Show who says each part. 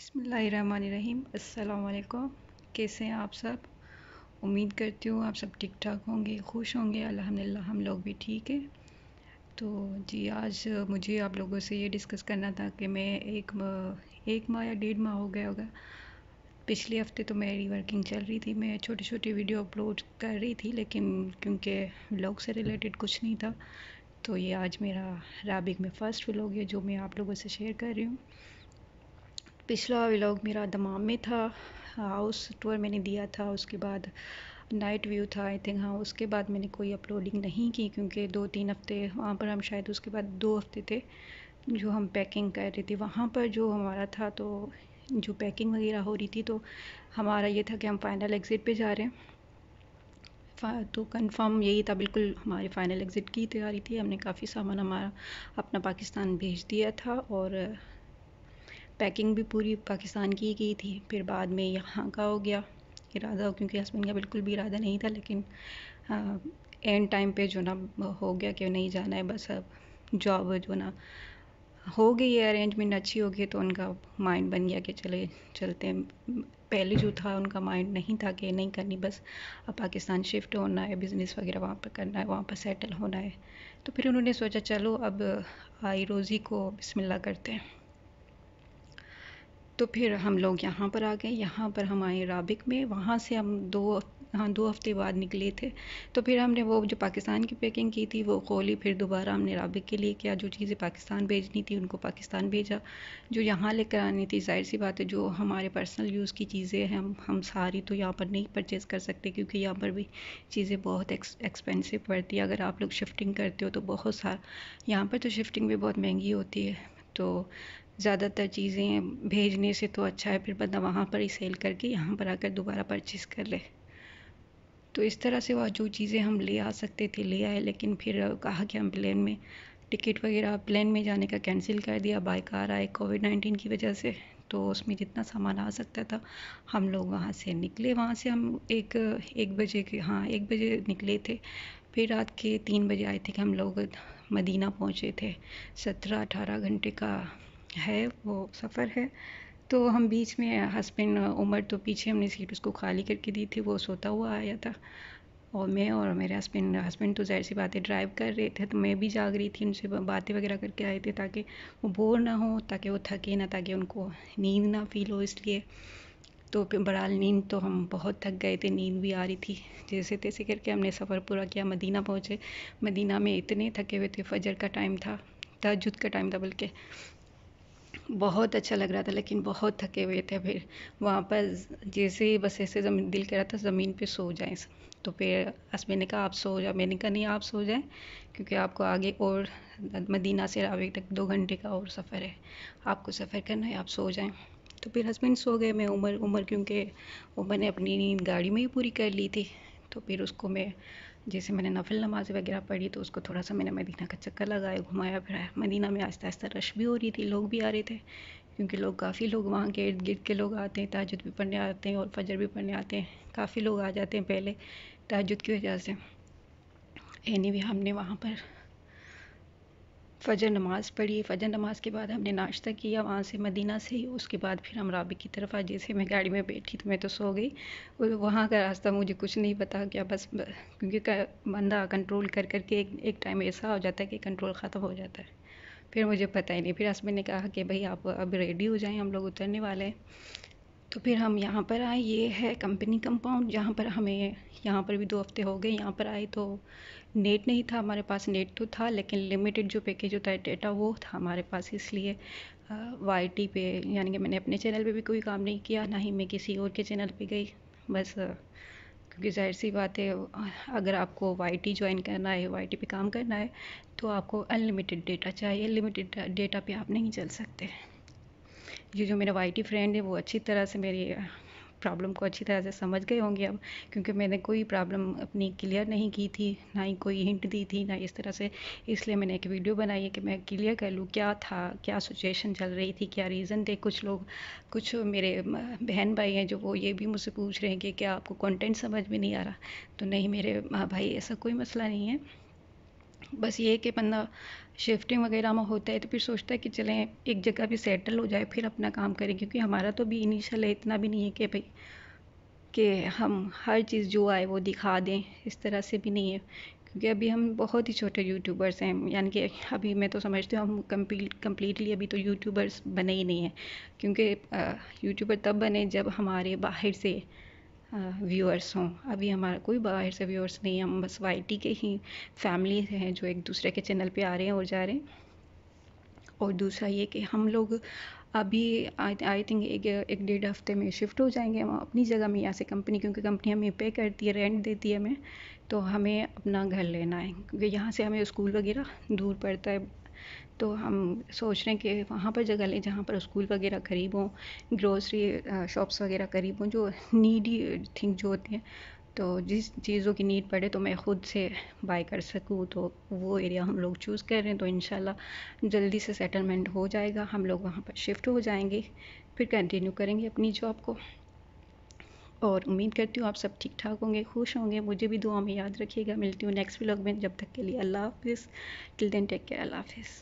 Speaker 1: बसमीम अल्लाम कैसे हैं आप सब उम्मीद करती हूँ आप सब ठीक ठाक होंगे खुश होंगे अल्हम्दुलिल्लाह हम लोग भी ठीक हैं तो जी आज मुझे आप लोगों से ये डिस्कस करना था कि मैं एक एक माह या डेढ़ माह हो गया होगा पिछले हफ्ते तो मेरी वर्किंग चल रही थी मैं छोटी छोटी वीडियो अपलोड कर रही थी लेकिन क्योंकि ब्लॉग से रिलेटेड कुछ नहीं था तो ये आज मेरा राबिक में फ़र्स्ट व्लॉग है जो मैं आप लोगों से शेयर कर रही हूँ पिछला व्लॉग मेरा दमाम में था हाउस टूर मैंने दिया था उसके बाद नाइट व्यू था आई थिंक हाँ उसके बाद मैंने कोई अपलोडिंग नहीं की क्योंकि दो तीन हफ्ते वहाँ पर हम शायद उसके बाद दो हफ्ते थे जो हम पैकिंग कर रहे थे वहाँ पर जो हमारा था तो जो पैकिंग वगैरह हो रही थी तो हमारा ये था कि हम फाइनल एग्ज़िट पे जा रहे हैं तो कंफर्म यही था बिल्कुल हमारे फाइनल एग्ज़िट की तैयारी थी हमने काफ़ी सामान हमारा अपना पाकिस्तान भेज दिया था और पैकिंग भी पूरी पाकिस्तान की गई की थी फिर बाद में यहाँ का हो गया इरादा क्योंकि हस्बैंड का बिल्कुल भी इरादा नहीं था लेकिन एंड टाइम पे जो ना हो गया कि नहीं जाना है बस अब जॉब जो ना हो गई है अरेंजमेंट अच्छी हो गई तो उनका माइंड बन गया कि चले चलते हैं पहले जो था उनका माइंड नहीं था कि नहीं करनी बस अब पाकिस्तान शिफ्ट होना है बिज़नेस वगैरह वहाँ पर करना है वहाँ पर सेटल होना है तो फिर उन्होंने सोचा चलो अब आई रोज़ी को बिस्मिल्लाह करते हैं तो फिर हम लोग यहाँ पर आ गए यहाँ पर हम आए राबिक में वहाँ से हम दो हाँ दो हफ्ते बाद निकले थे तो फिर हमने वो जो पाकिस्तान की पैकिंग की थी वो खोली फिर दोबारा हमने राबिक के लिए किया जो चीज़ें पाकिस्तान भेजनी थी उनको पाकिस्तान भेजा जो यहाँ लेकर आनी थी जाहिर सी बात है जो हमारे पर्सनल यूज़ की चीज़ें हैं हम हम सारी तो यहाँ पर नहीं परचेज़ कर सकते क्योंकि यहाँ पर भी चीज़ें बहुत एक्सपेंसिव पड़ती है अगर आप लोग शिफ्टिंग करते हो तो बहुत सारा यहाँ पर तो शिफ्टिंग भी बहुत महंगी होती है तो ज़्यादातर चीज़ें भेजने से तो अच्छा है फिर बंदा वहाँ पर ही सेल करके यहाँ पर आकर दोबारा परचेस कर ले तो इस तरह से वह जो चीज़ें हम ले आ सकते थे ले आए लेकिन फिर कहा कि हम प्लेन में टिकट वगैरह प्लेन में जाने का कैंसिल कर दिया बाई कार आए कोविड नाइन्टीन की वजह से तो उसमें जितना सामान आ सकता था हम लोग वहाँ से निकले वहाँ से हम एक एक बजे के हाँ एक बजे निकले थे फिर रात के तीन बजे आए थे कि हम लोग मदीना पहुँचे थे सत्रह अठारह घंटे का है वो सफ़र है तो हम बीच में हस्बैंड उमर तो पीछे हमने सीट उसको खाली करके दी थी वो सोता हुआ आया था और मैं और मेरे हस्बैंड हस्बैंड तो जाहिर सी बातें ड्राइव कर रहे थे तो मैं भी जाग रही थी उनसे बातें वगैरह करके आए थे ताकि वो बोर ना हो ताकि वो थके ना ताकि उनको नींद ना फील हो इसलिए तो बड़ाल नींद तो हम बहुत थक गए थे नींद भी आ रही थी जैसे तैसे करके हमने सफ़र पूरा किया मदीना पहुँचे मदीना में इतने थके हुए थे फजर का टाइम था तजुद का टाइम था बल्कि बहुत अच्छा लग रहा था लेकिन बहुत थके हुए थे फिर वहाँ पर जैसे ही बस ऐसे ज़मीन दिल कह रहा था ज़मीन पे सो जाएं तो फिर हस्बैंड ने कहा आप सो जाओ मैंने कहा नहीं आप सो जाएं क्योंकि आपको आगे और मदीना से रावे तक दो घंटे का और सफ़र है आपको सफ़र करना है आप सो जाएं तो फिर हस्बैंड सो गए मैं उमर उमर क्योंकि उमर ने अपनी नींद गाड़ी में ही पूरी कर ली थी तो फिर उसको मैं जैसे मैंने नफल नमाज़ वगैरह पढ़ी तो उसको थोड़ा सा मैंने मदीना का चक्कर लगाया घुमाया फिराया मदीना में आहिस्ता आहिस्ता रश भी हो रही थी लोग भी आ रहे थे क्योंकि लोग काफ़ी लोग वहाँ के इर्द गिर्द के लोग आते हैं ताजुद भी पढ़ने आते हैं और फजर भी पढ़ने आते हैं काफ़ी लोग आ जाते हैं पहले ताजुद की वजह से एनी anyway, हमने वहाँ पर फजर नमाज़ पढ़ी फजर नमाज़ के बाद हमने नाश्ता किया वहाँ से मदीना से ही उसके बाद फिर हम राबी की तरफ आ जैसे मैं गाड़ी में बैठी तो मैं तो सो गई वहाँ का रास्ता मुझे कुछ नहीं पता क्या बस क्योंकि बंदा कंट्रोल कर करके एक एक टाइम ऐसा हो जाता है कि कंट्रोल ख़त्म हो जाता है फिर मुझे पता ही नहीं फिर हस्बैंड ने कहा कि भाई आप अब रेडी हो जाएं हम लोग उतरने वाले हैं तो फिर हम यहाँ पर आए ये है कंपनी कंपाउंड जहाँ पर हमें यहाँ पर भी दो हफ्ते हो गए यहाँ पर आए तो नेट नहीं था हमारे पास नेट तो था लेकिन लिमिटेड जो पैकेज होता है डेटा वो था हमारे पास इसलिए वाई टी पे यानी कि मैंने अपने चैनल पे भी कोई काम नहीं किया ना ही मैं किसी और के चैनल पे गई बस क्योंकि जाहिर सी बात है अगर आपको वाई टी ज्वाइन करना है वाई टी पे काम करना है तो आपको अनलिमिटेड डेटा चाहिए लिमिटेड डेटा पे आप नहीं चल सकते ये जो मेरा वाइटी फ्रेंड है वो अच्छी तरह से मेरी प्रॉब्लम को अच्छी तरह से समझ गए होंगे अब क्योंकि मैंने कोई प्रॉब्लम अपनी क्लियर नहीं की थी ना ही कोई हिंट दी थी ना इस तरह से इसलिए मैंने एक वीडियो बनाई है कि मैं क्लियर कर लूँ क्या था क्या सिचुएशन चल रही थी क्या रीज़न थे कुछ लोग कुछ मेरे बहन भाई हैं जो वो ये भी मुझसे पूछ रहे हैं कि क्या आपको कॉन्टेंट समझ में नहीं आ रहा तो नहीं मेरे भाई ऐसा कोई मसला नहीं है बस ये कि बंदा शिफ्टिंग वगैरह में होता है तो फिर सोचता है कि चलें एक जगह भी सेटल हो जाए फिर अपना काम करें क्योंकि हमारा तो भी इनिशियल है इतना भी नहीं है कि भाई कि हम हर चीज़ जो आए वो दिखा दें इस तरह से भी नहीं है क्योंकि अभी हम बहुत ही छोटे यूट्यूबर्स हैं यानी कि अभी मैं तो समझती हूँ हम कम्प्ली कम्प्लीटली अभी तो यूट्यूबर्स बने ही नहीं हैं क्योंकि यूट्यूबर तब बने जब हमारे बाहर से व्यूअर्स हों अभी हमारा कोई बाहर से व्यूअर्स नहीं हम बस वाई के ही फैमिली हैं जो एक दूसरे के चैनल पे आ रहे हैं और जा रहे हैं और दूसरा ये कि हम लोग अभी आई थिंक एक एक डेढ़ हफ्ते में शिफ्ट हो जाएंगे हम अपनी जगह में यहाँ से कंपनी क्योंकि कंपनी हमें पे करती है रेंट देती है हमें तो हमें अपना घर लेना है क्योंकि यहाँ से हमें स्कूल वगैरह दूर पड़ता है तो हम सोच रहे हैं कि वहाँ पर जगह लें जहाँ पर स्कूल वगैरह करीब हों ग्रोसरी शॉप्स वगैरह करीब हों जो नीडी थिंग जो होती हैं तो जिस चीज़ों की नीड पड़े तो मैं ख़ुद से बाय कर सकूँ तो वो एरिया हम लोग चूज़ कर रहे हैं तो इन जल्दी से सेटलमेंट हो जाएगा हम लोग वहाँ पर शिफ्ट हो जाएंगे फिर कंटिन्यू करेंगे अपनी जॉब को और उम्मीद करती हूँ आप सब ठीक ठाक होंगे खुश होंगे मुझे भी दुआ में याद रखिएगा मिलती हूँ नेक्स्ट व्लॉग में जब तक के लिए अल्लाह हाफिज़ टिल देन टेक केयर अल्लाह हाफिज़